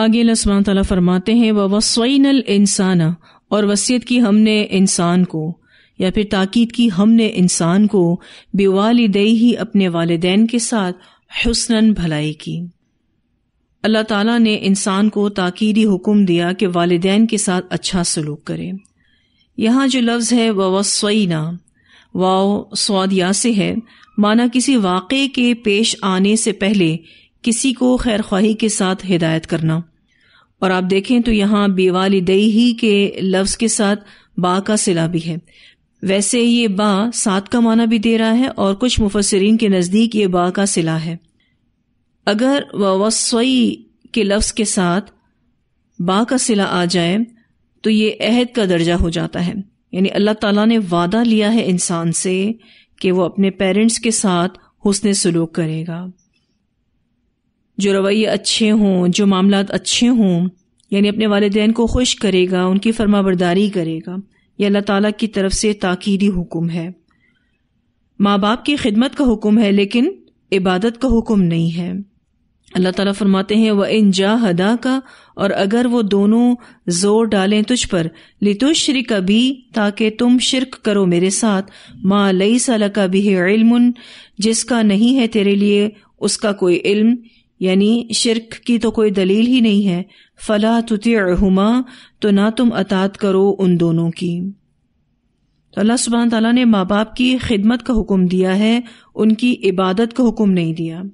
आगे लसमान फरमाते हैं व वसैन इंसाना और वसीयत की हमने इंसान को या फिर ताकीद की हमने इंसान को बेवालदई ही अपने वालदेन के साथ हसन भलाई की अल्लाह ताला ने इंसान को ताकीदी हुक्म दिया कि वालदेन के साथ अच्छा सलूक करे यहाँ जो लफ्ज़ है वह वसैना वाओ स्वादिया से है माना किसी वाक़े के पेश आने से पहले किसी को खैर ख्वाही के साथ हिदायत करना और आप देखें तो यहाँ बेवालिदई ही के लफ्ज़ के साथ बा का सिला भी है वैसे ये बा सात का माना भी दे रहा है और कुछ मुफसरीन के नज़दीक ये बा का सिला है अगर वसई के लफ्ज के साथ बा का सिला आ जाए तो ये अहद का दर्जा हो जाता है यानी अल्लाह ताला ने वादा लिया है इंसान से कि वो अपने पेरेंट्स के साथ हुसन सलूक करेगा जो रवैये अच्छे हों जो मामला अच्छे हों यानी अपने वालदेन को खुश करेगा उनकी फर्मा बरदारी करेगा यह अल्लाह ताला की तरफ से ताकीदी हुक्म है माँ बाप की खिदमत का हुक्म है लेकिन इबादत का हुक्म नहीं है अल्लाह ताला फरमाते हैं वह इन जा हदा का और अगर वो दोनों जोर डालें तुझ पर लितुश्री का भी ताकि तुम शिरक करो मेरे साथ माँ लई सला का भी है इल्म जिसका नहीं है तेरे लिए उसका कोई इल्म यानी शिरक की तो कोई दलील ही नहीं है फला तुतुमा तो ना तुम अतात करो उन दोनों की तो अल्लाह सुबहान तला ने माँ बाप की खिदमत का हुक्म दिया है उनकी इबादत का हुक्म नहीं दिया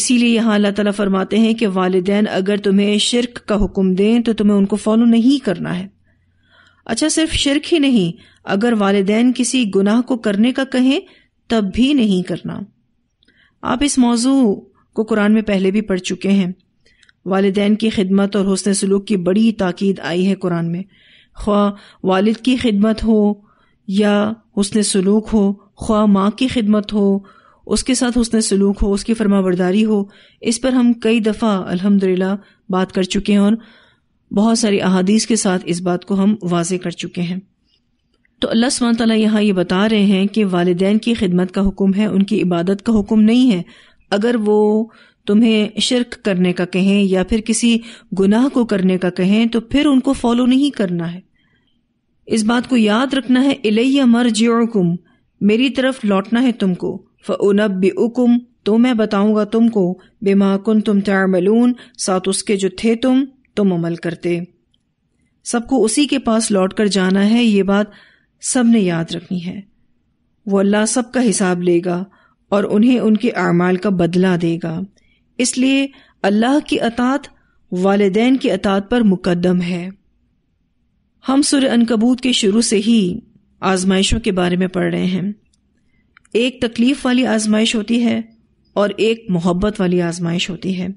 इसीलिए यहां अल्लाह ताला फरमाते हैं कि वालदेन अगर तुम्हें शिरक का हुक्म दें तो तुम्हें उनको फॉलो नहीं करना है अच्छा सिर्फ शिरक ही नहीं अगर वालदेन किसी गुनाह को करने का कहें तब भी नहीं करना आप इस मौजू को कुरान में पहले भी पढ़ चुके हैं वालदेन की खिदमत और हसन सलूक की बड़ी ताकीद आई है कुरान में ख्वा वालिद की खिदमत हो या हसन सलूक हो ख्वा माँ की खिदमत हो उसके साथ हसन सलूक हो उसकी फर्माबरदारी हो इस पर हम कई दफ़ा अल्हम्दुलिल्लाह बात कर चुके हैं और बहुत सारी अहादीस के साथ इस बात को हम वाज कर चुके हैं तो अल्लाह सुबह यहाँ ये बता रहे हैं कि वालदेन की खिदमत का हुक्म है उनकी इबादत का हुक्म नहीं है अगर वो तुम्हें शिरक करने का कहें या फिर किसी गुनाह को करने का कहें तो फिर उनको फॉलो नहीं करना है इस बात को याद रखना है इलैया मर जियोकुम मेरी तरफ लौटना है तुमको फ़नब उकुम तो मैं बताऊंगा तुमको बेमाकुन तुम मलून साथ उसके जो थे तुम तुम अमल करते सबको उसी के पास लौट कर जाना है ये बात सबने याद रखनी है वो अल्लाह सबका हिसाब लेगा और उन्हें उनके अमाल का बदला देगा इसलिए अल्लाह की अतात वालदेन की अतात पर मुकदम है हम सुर अनकबूत के शुरू से ही आजमाइशों के बारे में पढ़ रहे हैं एक तकलीफ वाली आजमाइश होती है और एक मोहब्बत वाली आजमाइश होती है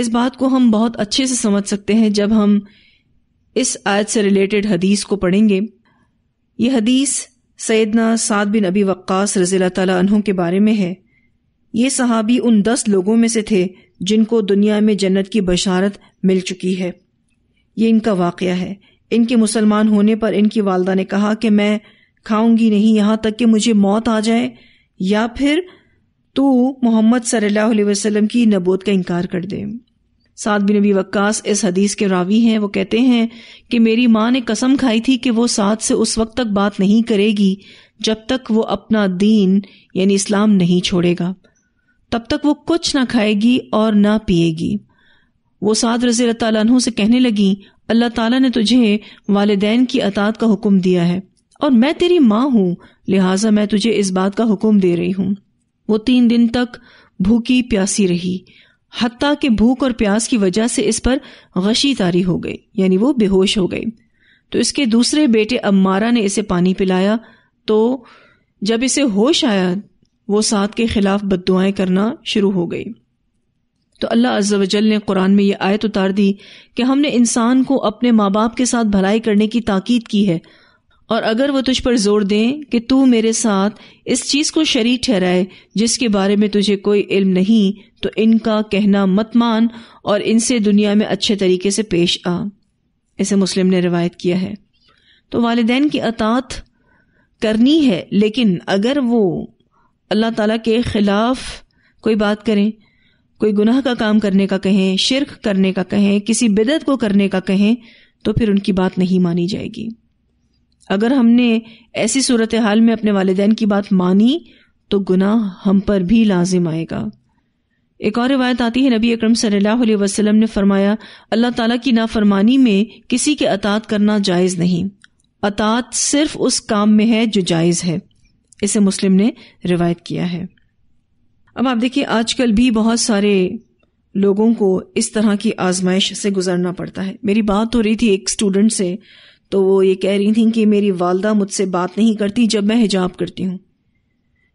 इस बात को हम बहुत अच्छे से समझ सकते हैं जब हम इस आयत से रिलेटेड हदीस को पढ़ेंगे ये हदीस सैदना साद बिन अबी वक्स रजील तहों के बारे में है ये सहाबी उन दस लोगों में से थे जिनको दुनिया में जन्नत की बशारत मिल चुकी है ये इनका वाक़ है इनके मुसलमान होने पर इनकी वालदा ने कहा कि मैं खाऊंगी नहीं यहाँ तक कि मुझे मौत आ जाए या फिर तू मोहम्मद सल्लल्लाहु की नबूत का इनकार कर दे साद बिन नबी वक्कास इस हदीस के रावी हैं वो कहते हैं कि मेरी माँ ने कसम खाई थी कि वो साद से उस वक्त तक बात नहीं करेगी जब तक वो अपना दीन यानी इस्लाम नहीं छोड़ेगा तब तक वो कुछ ना खाएगी और ना पिएगी वो साद रजी तु से कहने लगी अल्लाह ताला ने तुझे वालदेन की अतात का हुक्म दिया है और मैं तेरी माँ हूँ लिहाजा मैं तुझे इस बात का हुक्म दे रही हूँ वो तीन दिन तक भूखी प्यासी रही हती के भूख और प्यास की वजह से इस पर गशी तारी हो गई यानी वो बेहोश हो गई तो इसके दूसरे बेटे अम्मारा ने इसे पानी पिलाया तो जब इसे होश आया वो साथ के खिलाफ बददुआएं करना शुरू हो गई तो अल्लाह अज्जल ने कुरान में यह आयत उतार दी कि हमने इंसान को अपने माँ बाप के साथ भलाई करने की ताकीद की है और अगर वो तुझ पर जोर दें कि तू मेरे साथ इस चीज को शरीक ठहराए जिसके बारे में तुझे कोई इल्म नहीं तो इनका कहना मत मान और इनसे दुनिया में अच्छे तरीके से पेश आ इसे मुस्लिम ने रिवायत किया है तो वालदेन की अतात करनी है लेकिन अगर वो अल्लाह ताला के खिलाफ कोई बात करें कोई गुनाह का काम करने का कहें शिरक करने का कहें किसी बिदत को करने का कहें तो फिर उनकी बात नहीं मानी जाएगी अगर हमने ऐसी सूरत हाल में अपने वालदेन की बात मानी तो गुनाह हम पर भी लाजिम आएगा एक और रिवायत आती है नबी अक्रम सल्लल्लाहु ने फरमाया अल्लाह तला की नाफरमानी में किसी के अतात करना जायज़ नहीं अतात सिर्फ उस काम में है जो जायज़ है इसे मुस्लिम ने रिवायत किया है अब आप देखिए आजकल भी बहुत सारे लोगों को इस तरह की आजमाइश से गुजरना पड़ता है मेरी बात हो रही थी एक स्टूडेंट से तो वो ये कह रही थी कि मेरी वालदा मुझसे बात नहीं करती जब मैं हिजाब करती हूं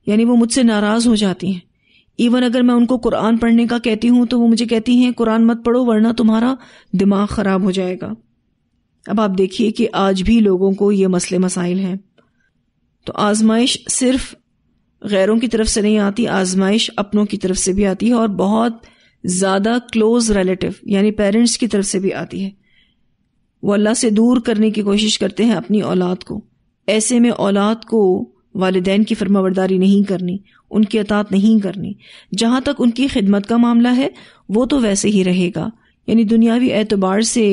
यानी वो मुझसे नाराज़ हो जाती हैं इवन अगर मैं उनको कुरान पढ़ने का कहती हूँ तो वो मुझे कहती हैं कुरान मत पढ़ो वरना तुम्हारा दिमाग ख़राब हो जाएगा अब आप देखिए कि आज भी लोगों को ये मसले मसाइल हैं तो आजमाइश सिर्फ गैरों की तरफ से नहीं आती आजमाइश अपनों की तरफ से भी आती है और बहुत ज़्यादा क्लोज रिलेटिव यानी पेरेंट्स की तरफ से भी आती है वो अल्लाह से दूर करने की कोशिश करते हैं अपनी औलाद को ऐसे में औलाद को वालदेन की फर्मावरदारी नहीं करनी उनकी अतात नहीं करनी जहां तक उनकी खिदमत का मामला है वो तो वैसे ही रहेगा यानी दुनियावी एतबार से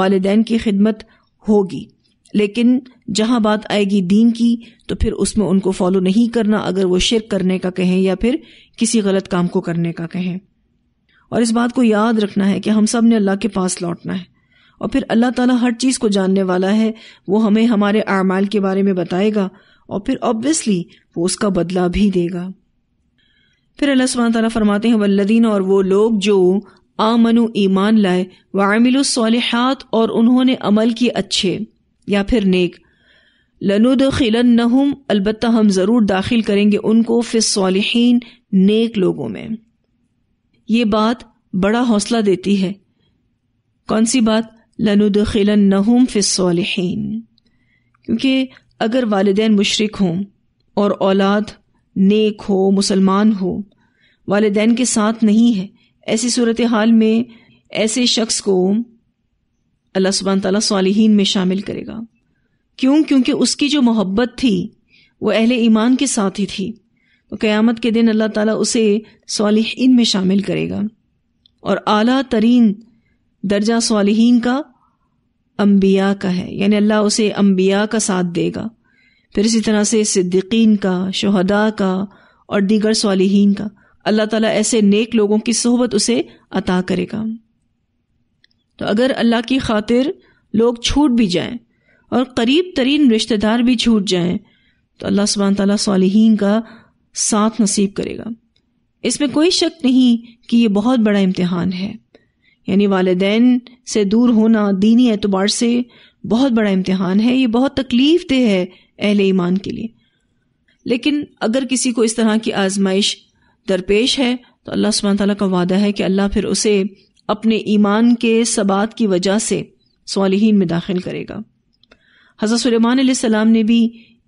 वालदेन की खिदमत होगी लेकिन जहां बात आएगी दीन की तो फिर उसमें उनको फॉलो नहीं करना अगर वो शिरक करने का कहें या फिर किसी गलत काम को करने का कहें और इस बात को याद रखना है कि हम सब ने अल्लाह के पास लौटना है और फिर अल्लाह ताला हर चीज़ को जानने वाला है वो हमें हमारे अमाल के बारे में बताएगा और फिर ऑब्वियसली वो उसका बदला भी देगा फिर अल्लाह सुबह फरमाते हैं वल्लदीन और वो लोग जो आमनु ईमान लाए सालिहात और उन्होंने अमल किए अच्छे या फिर नेक लनुद खिलन नहम अलबत् हम ज़रूर दाखिल करेंगे उनको फिर सालिहीन नेक लोगों में ये बात बड़ा हौसला देती है कौन सी बात लनुद खिलन फिर सालिहीन क्योंकि अगर वालदेन मुशरक हों और औलाद नेक हो मुसलमान हो वालदेन के साथ नहीं है ऐसी सूरत हाल में ऐसे शख्स को अल्लाह सुबह तला सालहीन में शामिल करेगा क्यों क्योंकि उसकी जो मोहब्बत थी वो अहले ईमान के साथ ही थी तो क़यामत के दिन अल्लाह ताला उसे सालहीन में शामिल करेगा और आला तरीन दर्जा सालहीन का अम्बिया का है यानी अल्लाह उसे अम्बिया का साथ देगा फिर इसी तरह से सिद्दीकीन का शहदा का और दीगर सालहीन का अल्लाह ताला ऐसे नेक लोगों की सोहबत उसे अता करेगा तो अगर अल्लाह की खातिर लोग छूट भी जाएं और करीब तरीन रिश्तेदार भी छूट जाएं तो अल्लाह सुबहान तला सालहीन का साथ नसीब करेगा इसमें कोई शक नहीं कि यह बहुत बड़ा इम्तहान है यानी वालदेन से दूर होना दीनी एतबार से बहुत बड़ा इम्तिहान है ये बहुत तकलीफ देह है अहल ईमान के लिए लेकिन अगर किसी को इस तरह की आजमाइश दरपेश है तो अल्लाह सुबह तला का वादा है कि अल्लाह फिर उसे अपने ईमान के सबात की वजह से सालहीन में दाखिल करेगा हज़रत सुलेमान सलाम ने भी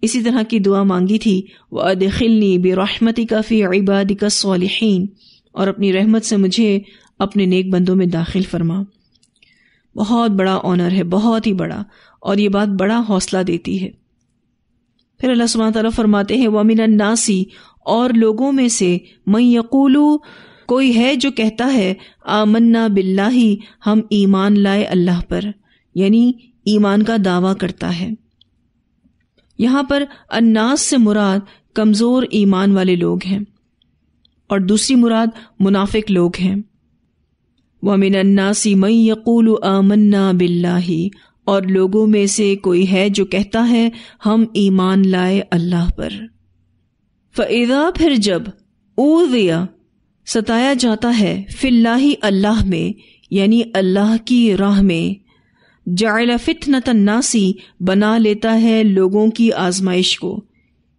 इसी तरह की दुआ मांगी थी वह अदखिलनी बेरोमती का इबादिका इबादी का सालहीन और अपनी रहमत से मुझे अपने नेक बंदों में दाखिल फरमा बहुत बड़ा ऑनर है बहुत ही बड़ा और ये बात बड़ा हौसला देती है फिर अल्लाह सुबह तला फरमाते हैं वमिन नासी और लोगों में से मैं यकूलू कोई है जो कहता है आमन्ना बिल्ला ही हम ईमान लाए अल्लाह पर यानी ईमान का दावा करता है यहां पर अन्नास से मुराद कमज़ोर ईमान वाले लोग हैं और दूसरी मुराद मुनाफिक लोग हैं वमिनन्नासी मई यकूल आमन्ना बिल्लाही और लोगों में से कोई है जो कहता है हम ईमान लाए अल्लाह पर फ़ैदा फिर जब ऊदिया सताया जाता है फिल्लाही अल्लाह में यानी अल्लाह की राह में जायला फितनतन्नासी बना लेता है लोगों की आजमाइश को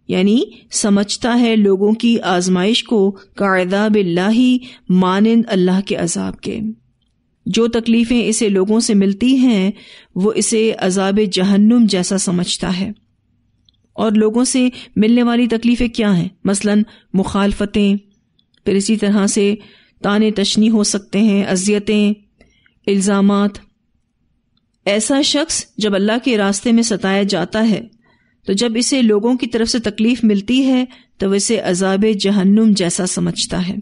यानी समझता है लोगों की आजमाइश को कायदा ही मानंद अल्लाह के अजाब के जो तकलीफें इसे लोगों से मिलती हैं वो इसे अजाब जहन्नुम जैसा समझता है और लोगों से मिलने वाली तकलीफ़ें क्या हैं मसलन मुखालफतें फिर इसी तरह से ताने तशनी हो सकते हैं अजियतें इल्ज़ाम ऐसा शख्स जब अल्लाह के रास्ते में सताया जाता है तो जब इसे लोगों की तरफ से तकलीफ मिलती है तो इसे अजाब जहन्नुम जैसा समझता है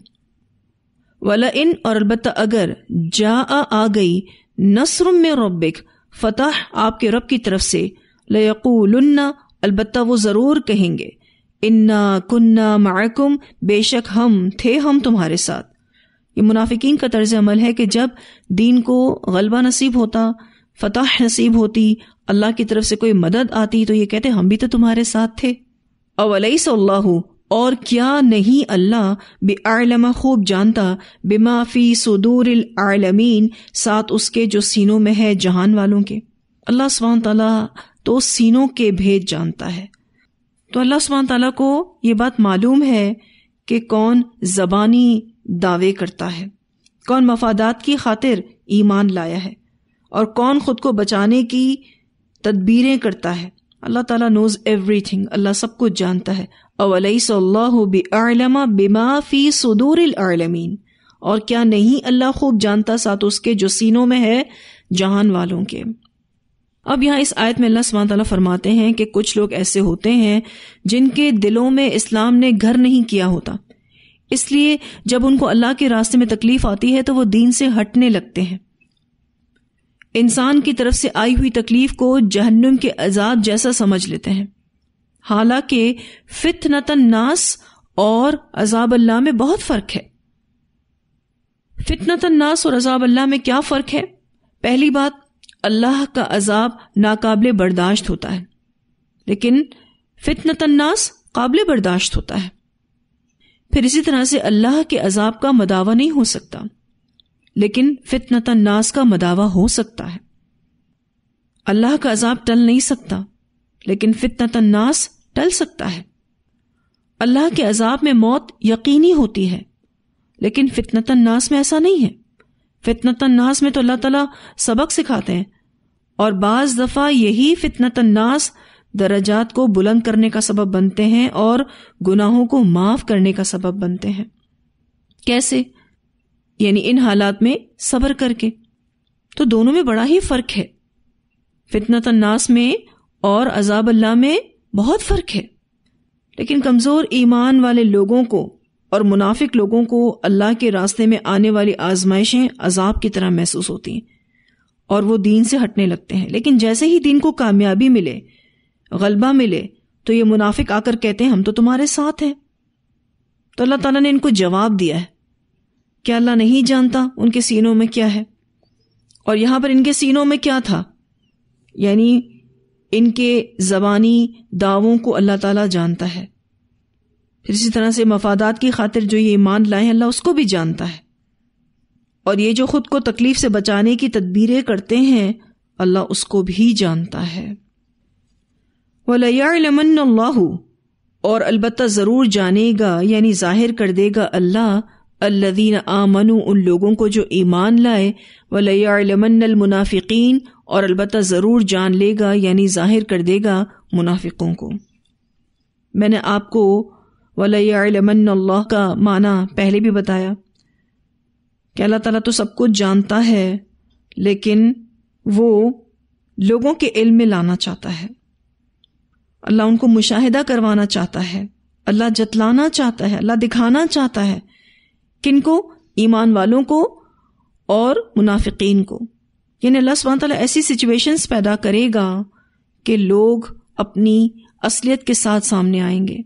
वाला इन और अलबत् अगर जा आ गई नसर में रबिक फतह आपके रब की तरफ से लयकूलन्ना अलबत् वो ज़रूर कहेंगे इन्ना कुन्ना मायकुम बेशक हम थे हम तुम्हारे साथ ये मुनाफिकीन का तर्ज अमल है कि जब दीन को गलबा नसीब होता फतह नसीब होती अल्लाह की तरफ से कोई मदद आती तो ये कहते हम भी तो तुम्हारे साथ थे अवलई सल्लाह और क्या नहीं अल्लाह बे बेआलमा खूब जानता बेमाफी सदूर आलमीन साथ उसके जो सीनों में है जहान वालों के अल्लाह सुबहान तला तो सीनों के भेद जानता है तो अल्लाह सुबहान तला को ये बात मालूम है कि कौन जबानी दावे करता है कौन मफादात की खातिर ईमान लाया है और कौन खुद को बचाने की तदबीरें करता है अल्लाह ताला नोज एवरी थिंग अल्लाह सब कुछ जानता है अवलमा बिमा फी सदूर आलमीन और क्या नहीं अल्लाह खूब जानता साथ उसके जो सीनों में है जहान वालों के अब यहाँ इस आयत में अल्लाह सुबह फरमाते हैं कि कुछ लोग ऐसे होते हैं जिनके दिलों में इस्लाम ने घर नहीं किया होता इसलिए जब उनको अल्लाह के रास्ते में तकलीफ आती है तो वो दीन से हटने लगते हैं इंसान की तरफ से आई हुई तकलीफ को जहन्नुम के अजाब जैसा समझ लेते हैं हालांकि फितनतन नास और अजाब अल्लाह में बहुत फर्क है फितनतन नास और अजाब अल्लाह में क्या फर्क है पहली बात अल्लाह का अजाब नाकाबले बर्दाश्त होता है लेकिन फितनतन नास काबिल बर्दाश्त होता है फिर इसी तरह से अल्लाह के अजाब का मदावा नहीं हो सकता लेकिन फितनत नाज का मदावा हो सकता है अल्लाह का अजाब टल नहीं सकता लेकिन फितनत नास टल सकता है अल्लाह के अजाब में मौत यकीनी होती है लेकिन फितनत नास में ऐसा नहीं है फितनत नास में तो अल्लाह ताला सबक सिखाते हैं और बाज दफ़ा यही फितनत नास दर्जात को बुलंद करने का सबब बनते हैं और गुनाहों को माफ करने का सबब बनते हैं कैसे यानी इन हालात में सब्र करके तो दोनों में बड़ा ही फर्क है फितना तन्नास तो में और अजाब अल्लाह में बहुत फर्क है लेकिन कमज़ोर ईमान वाले लोगों को और मुनाफिक लोगों को अल्लाह के रास्ते में आने वाली आजमाइशें अजाब की तरह महसूस होती हैं और वो दीन से हटने लगते हैं लेकिन जैसे ही दीन को कामयाबी मिले गलबा मिले तो ये मुनाफिक आकर कहते हैं हम तो तुम्हारे साथ हैं तो अल्लाह ताला ने इनको जवाब दिया है क्या अल्लाह नहीं जानता उनके सीनों में क्या है और यहां पर इनके सीनों में क्या था यानी इनके ज़बानी दावों को अल्लाह ताला जानता है फिर इसी तरह से मफादात की खातिर जो ये ईमान लाए अल्लाह उसको भी जानता है और ये जो खुद को तकलीफ से बचाने की तदबीरें करते हैं अल्लाह उसको भी जानता है वलयामन और अलबत् ज़रूर जानेगा यानी जाहिर कर देगा अल्लाह अल्लदीन आमनु उन लोगों को जो ईमान लाए वलमनमनाफ़िकीन और अलबत् ज़रूर जान लेगा यानी ज़ाहिर कर देगा मुनाफिकों को मैंने आपको वलमन अल्लाह का माना पहले भी बताया कि अल्लाह ताला तो सब कुछ जानता है लेकिन वो लोगों के इल्म में लाना चाहता है अल्लाह उनको मुशाहिदा करवाना चाहता है अल्लाह जतलाना चाहता है अल्लाह दिखाना चाहता है किन को ईमान वालों को और मुनाफिकीन को यानी अल्लाह सुबह ताली ऐसी सिचुएशंस पैदा करेगा कि लोग अपनी असलियत के साथ सामने आएंगे